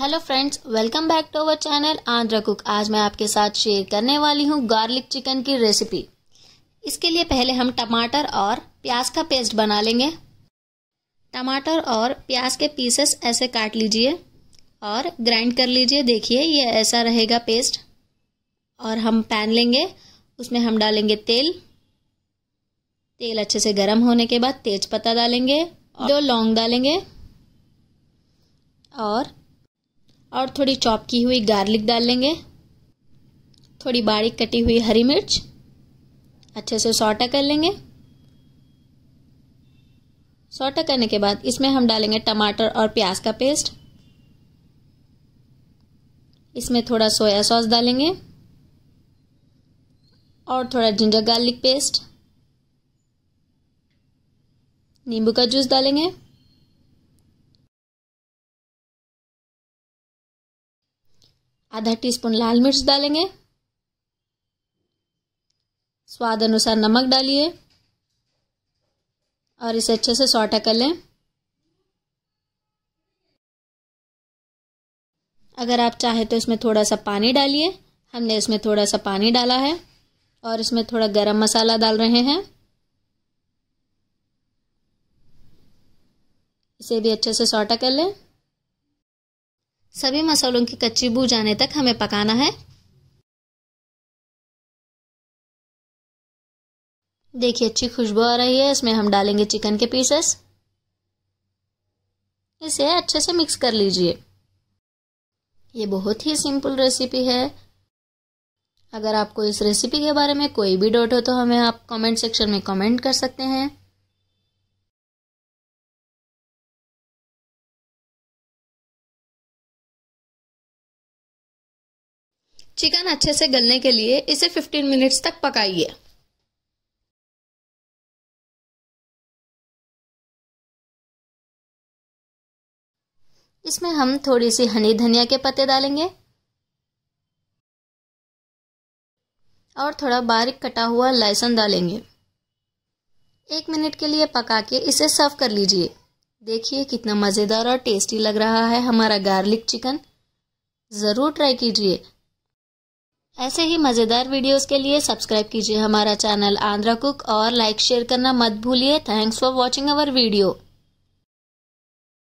hello friends welcome back to our channel Andhra cook आज मैं आपके साथ शेयर करने वाली हूँ गार्लिक चिकन की रेसिपी इसके लिए पहले हम टमाटर और प्याज का पेस्ट बना लेंगे टमाटर और प्याज के पीसेस ऐसे काट लीजिए और ग्राइंड कर लीजिए देखिए ये ऐसा रहेगा पेस्ट और हम पैन लेंगे उसमें हम डालेंगे तेल तेल अच्छे से गर्म होने के बाद तेज पत्ता डालेंगे दो लौंग डालेंगे और और थोड़ी चॉप की हुई गार्लिक डाल लेंगे थोड़ी बारीक कटी हुई हरी मिर्च अच्छे से सौटा कर लेंगे सौटा करने के बाद इसमें हम डालेंगे टमाटर और प्याज का पेस्ट इसमें थोड़ा सोया सॉस डालेंगे और थोड़ा जिंजर गार्लिक पेस्ट नींबू का जूस डालेंगे आधा टीस्पून लाल मिर्च डालेंगे स्वाद अनुसार नमक डालिए और इसे अच्छे से सौटा कर लें अगर आप चाहें तो इसमें थोड़ा सा पानी डालिए हमने इसमें थोड़ा सा पानी डाला है और इसमें थोड़ा गरम मसाला डाल रहे हैं इसे भी अच्छे से सौटा कर लें सभी मसालों की कच्ची बू जाने तक हमें पकाना है देखिए अच्छी खुशबू आ रही है इसमें हम डालेंगे चिकन के पीसेस इसे अच्छे से मिक्स कर लीजिए ये बहुत ही सिंपल रेसिपी है अगर आपको इस रेसिपी के बारे में कोई भी डाउट हो तो हमें आप कमेंट सेक्शन में कमेंट कर सकते हैं चिकन अच्छे से गलने के लिए इसे 15 मिनट्स तक पकाइए इसमें हम थोड़ी सी हनी धनिया के पत्ते डालेंगे और थोड़ा बारीक कटा हुआ लहसुन डालेंगे एक मिनट के लिए पका के इसे सर्व कर लीजिए देखिए कितना मज़ेदार और टेस्टी लग रहा है हमारा गार्लिक चिकन ज़रूर ट्राई कीजिए ऐसे ही मज़ेदार वीडियोस के लिए सब्सक्राइब कीजिए हमारा चैनल आंध्रा कुक और लाइक शेयर करना मत भूलिए thanks for watching our video